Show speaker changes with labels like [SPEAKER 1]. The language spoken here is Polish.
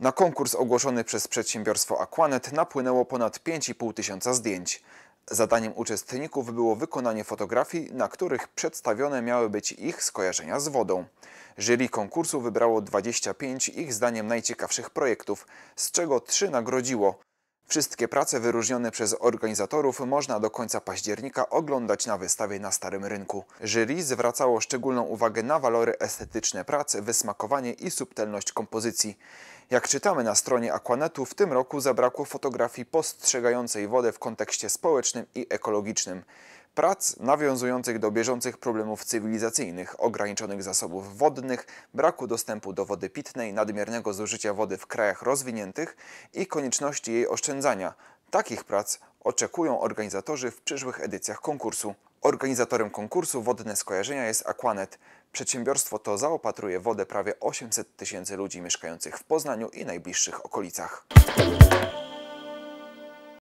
[SPEAKER 1] Na konkurs ogłoszony przez przedsiębiorstwo Aquanet napłynęło ponad 5,5 tysiąca zdjęć. Zadaniem uczestników było wykonanie fotografii, na których przedstawione miały być ich skojarzenia z wodą. Jury konkursu wybrało 25 ich zdaniem najciekawszych projektów, z czego 3 nagrodziło. Wszystkie prace wyróżnione przez organizatorów można do końca października oglądać na wystawie na Starym Rynku. Jury zwracało szczególną uwagę na walory estetyczne prac, wysmakowanie i subtelność kompozycji. Jak czytamy na stronie Aquanetu, w tym roku zabrakło fotografii postrzegającej wodę w kontekście społecznym i ekologicznym. Prac nawiązujących do bieżących problemów cywilizacyjnych, ograniczonych zasobów wodnych, braku dostępu do wody pitnej, nadmiernego zużycia wody w krajach rozwiniętych i konieczności jej oszczędzania. Takich prac oczekują organizatorzy w przyszłych edycjach konkursu. Organizatorem konkursu Wodne Skojarzenia jest Aquanet. Przedsiębiorstwo to zaopatruje wodę prawie 800 tysięcy ludzi mieszkających w Poznaniu i najbliższych okolicach.